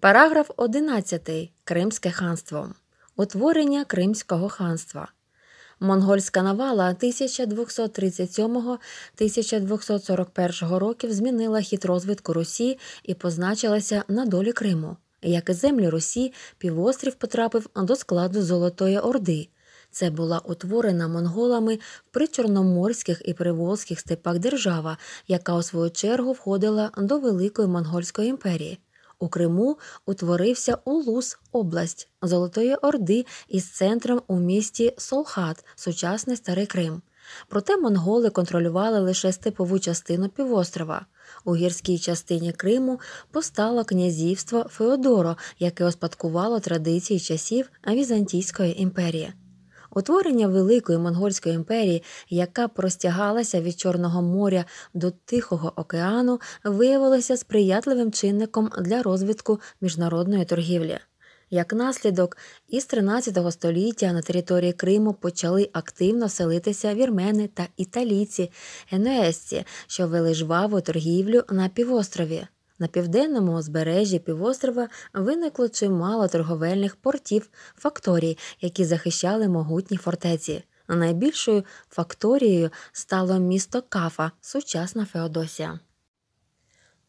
Параграф 11. Кримське ханство. Утворення Кримського ханства. Монгольська навала 1237-1241 років змінила хід розвитку Русі і позначилася на долі Криму. Як і землі Русі, півострів потрапив до складу Золотої Орди. Це була утворена монголами в причорноморських і Приволзьких степах держава, яка у свою чергу входила до Великої Монгольської імперії. У Криму утворився Улус, область Золотої Орди із центром у місті Солхат, сучасний Старий Крим. Проте монголи контролювали лише степову частину півострова. У гірській частині Криму постало князівство Феодоро, яке успадкувало традиції часів Візантійської імперії. Утворення Великої монгольської імперії, яка простягалася від Чорного моря до Тихого океану, виявилося сприятливим чинником для розвитку міжнародної торгівлі. Як наслідок, із 13 століття на території Криму почали активно селитися вірмени та італійці, енеесці, що вели жваву торгівлю на півострові. На південному узбережжі півострова виникло чимало торговельних портів факторій, які захищали могутні фортеці. Найбільшою факторією стало місто Кафа, сучасна Феодосія.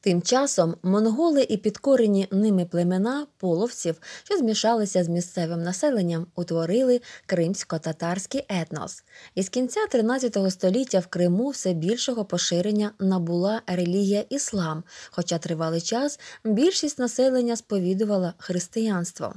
Тим часом монголи і підкорені ними племена половців, що змішалися з місцевим населенням, утворили кримсько-татарський етнос. Із кінця 13 століття в Криму все більшого поширення набула релігія іслам, хоча тривалий час більшість населення сповідувала християнство.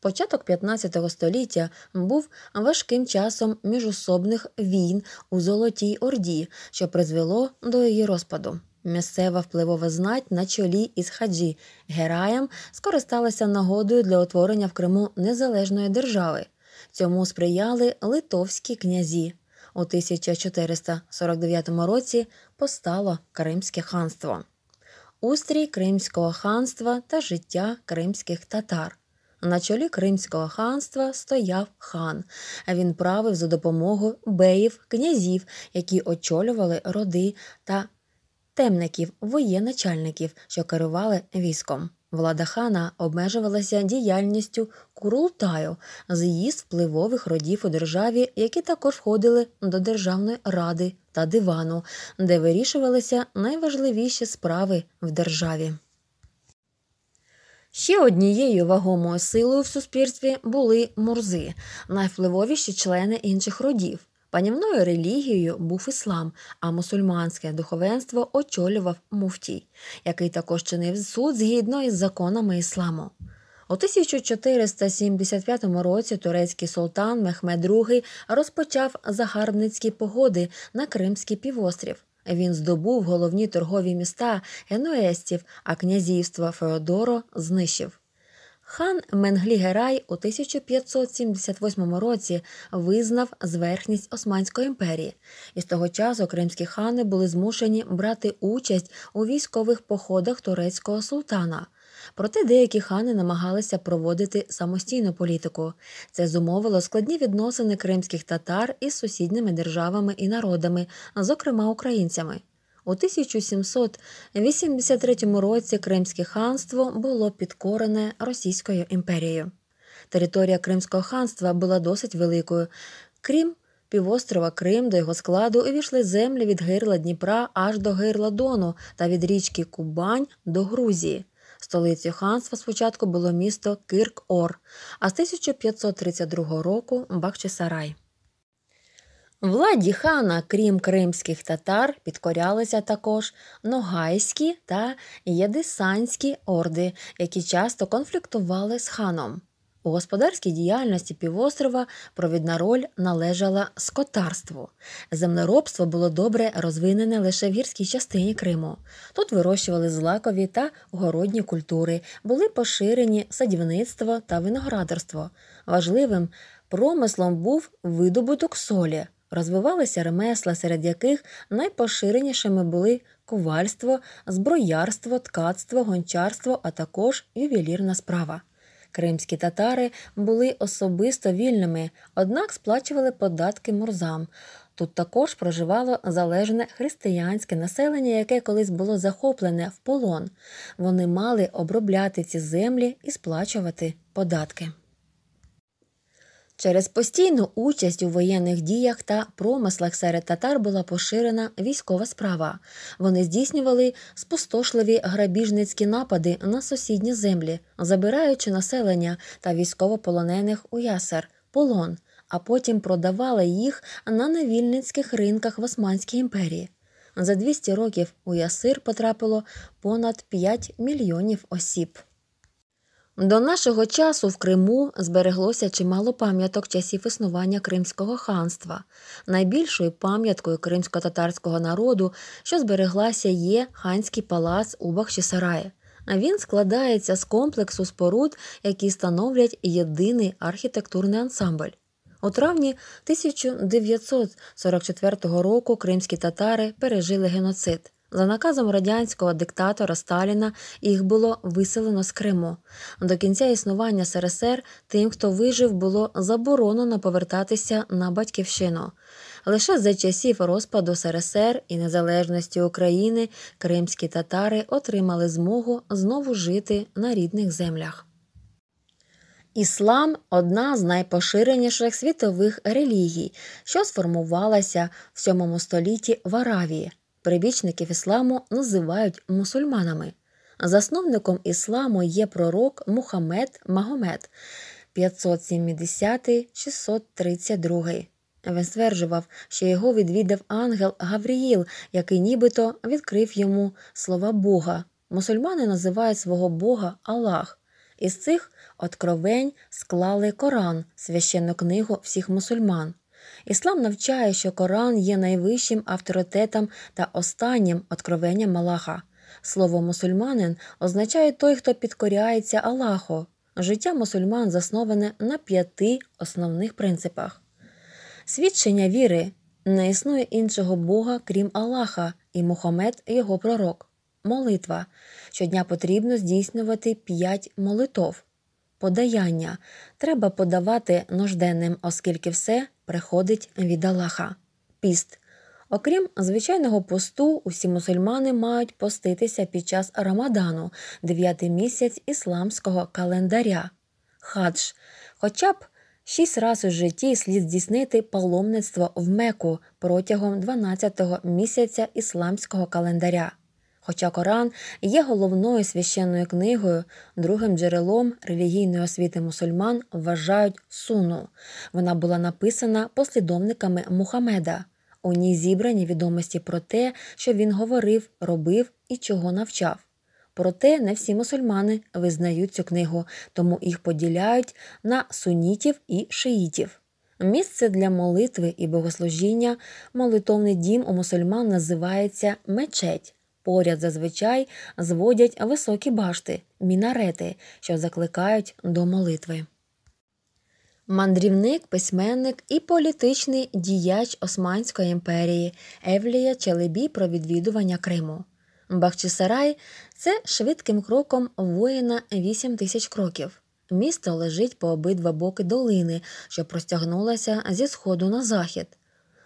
Початок 15 століття був важким часом міжусобних війн у Золотій Орді, що призвело до її розпаду. Місцева впливова знать на чолі із хаджі Гераєм скористалася нагодою для утворення в Криму незалежної держави. Цьому сприяли литовські князі. У 1449 році постало Кримське ханство, устрій Кримського ханства та життя кримських татар. На чолі Кримського ханства стояв хан, він правив за допомогою беїв, князів, які очолювали роди та темників, воєначальників, що керували військом. Влада хана обмежувалася діяльністю курултаю з'їзд впливових родів у державі, які також входили до державної ради та дивану, де вирішувалися найважливіші справи в державі. Ще однією вагомою силою в суспільстві були мурзи, найвпливовіші члени інших родів. Панівною релігією був іслам, а мусульманське духовенство очолював муфтій, який також чинив суд згідно із законами ісламу. У 1475 році турецький султан Мехмед II розпочав загарбницькі погоди на Кримський півострів. Він здобув головні торгові міста генуестів, а князівство Феодоро знищив. Хан Менглі-Герай у 1578 році визнав зверхність Османської імперії, і з того часу кримські хани були змушені брати участь у військових походах турецького султана. Проте деякі хани намагалися проводити самостійну політику. Це зумовило складні відносини кримських татар із сусідніми державами і народами, зокрема українцями. У 1783 році Кримське ханство було підкорене Російською імперією. Територія Кримського ханства була досить великою. Крім півострова Крим до його складу увійшли землі від гирла Дніпра аж до гирла Дону та від річки Кубань до Грузії. Столицею ханства спочатку було місто Кирк-Ор, а з 1532 року Бахчисарай. Владі хана, крім кримських татар, підкорялися також ногайські та єдисанські орди, які часто конфліктували з ханом. У господарській діяльності півострова провідна роль належала скотарству. Землеробство було добре розвинене лише в гірській частині Криму. Тут вирощували злакові та городні культури, були поширені садівництво та виноградарство. Важливим промислом був видобуток солі розвивалися ремесла, серед яких найпоширенішими були кувальство, зброярство, ткацтво, гончарство, а також ювелірна справа. Кримські татари були особисто вільними, однак сплачували податки мурзам. Тут також проживало залежне християнське населення, яке колись було захоплене в полон. Вони мали обробляти ці землі і сплачувати податки. Через постійну участь у воєнних діях та промислах серед татар була поширена військова справа. Вони здійснювали спустошливі грабіжницькі напади на сусідні землі, забираючи населення та військовополонених у ясер, полон, а потім продавали їх на невільницьких ринках в Османській імперії. За 200 років у ясир потрапило понад 5 мільйонів осіб. До нашого часу в Криму збереглося чимало пам'яток часів існування Кримського ханства. Найбільшою пам'яткою кримсько-татарського народу, що збереглася, є ханський палац у Бахчисараї. Він складається з комплексу споруд, які становлять єдиний архітектурний ансамбль. У травні 1944 року кримські татари пережили геноцид. За наказом радянського диктатора Сталіна їх було виселено з Криму. До кінця існування СРСР тим, хто вижив, було заборонено повертатися на батьківщину. Лише за часів розпаду СРСР і незалежності України кримські татари отримали змогу знову жити на рідних землях. Іслам одна з найпоширеніших світових релігій, що сформувалася в 7 столітті в Аравії. Прибічників ісламу називають мусульманами. Засновником ісламу є пророк Мухаммед Магомед 570-632. Він стверджував, що його відвідав ангел Гавріїл, який нібито відкрив йому слова Бога. Мусульмани називають свого Бога Аллах. Із цих откровень склали Коран, священну книгу всіх мусульман. Іслам навчає, що Коран є найвищим авторитетом та останнім откровенням Малаха. Слово мусульманин означає той, хто підкоряється Аллаху. Життя мусульман засноване на п'яти основних принципах. Свідчення віри не існує іншого Бога, крім Аллаха, і Мухаммед – його пророк. Молитва. Щодня потрібно здійснювати п'ять молитов. Подаяння треба подавати нужденним, оскільки все приходить від Аллаха піст. Окрім звичайного посту, усі мусульмани мають поститися під час Рамадану, дев'ятий місяць ісламського календаря. Хадж. Хоча б шість разів у житті слід здійснити паломництво в Меку протягом 12-го місяця ісламського календаря. Хоча Коран є головною священною книгою, другим джерелом релігійної освіти мусульман вважають суну. Вона була написана послідовниками Мухаммеда. У ній зібрані відомості про те, що він говорив, робив і чого навчав. Проте не всі мусульмани визнають цю книгу, тому їх поділяють на сунітів і шиїтів. Місце для молитви і богослужіння, молитовний дім у мусульман називається мечеть. Поряд зазвичай зводять високі башти, мінарети, що закликають до молитви. Мандрівник, письменник і політичний діяч Османської імперії Евлія Челебі про відвідування Криму. Бахчисарай це швидким кроком воїна 8 тисяч кроків. Місто лежить по обидва боки долини, що простягнулася зі сходу на захід.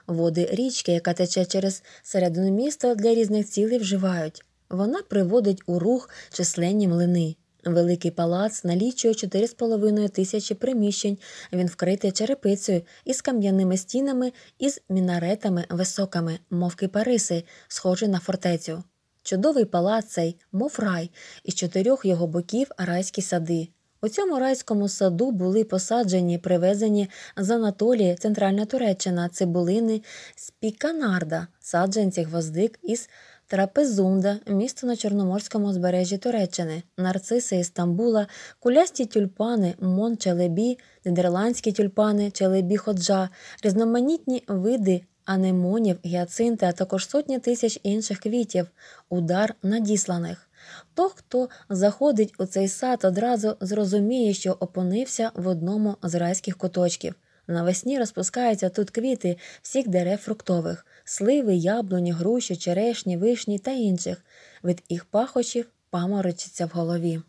Води річки, яка тече через середину міста, для різних цілей вживають. Вона приводить у рух численні млини. Великий палац налічує 4,5 тисячі приміщень. Він вкритий черепицею із кам'яними стінами із мінаретами високими, мов кипариси, схожий на фортецю. Чудовий палац цей, мов рай, із чотирьох його боків райські сади. У цьому райському саду були посаджені, привезені з Анатолії, Центральна Туреччина, цибулини з піканарда, саджанці гвоздик із трапезунда, місто на чорноморському узбережжі Туреччини, нарциси із Стамбула, кулясті тюльпани, Мон-Челебі, нідерландські тюльпани, челебі ходжа, різноманітні види. Анемонів, гіацинти, а також сотні тисяч інших квітів, удар надісланих. То, хто заходить у цей сад, одразу зрозуміє, що опинився в одному з райських куточків. Навесні розпускаються тут квіти всіх дерев фруктових, сливи, яблуні, груші, черешні, вишні та інших. Від їх пахочів паморочиться в голові.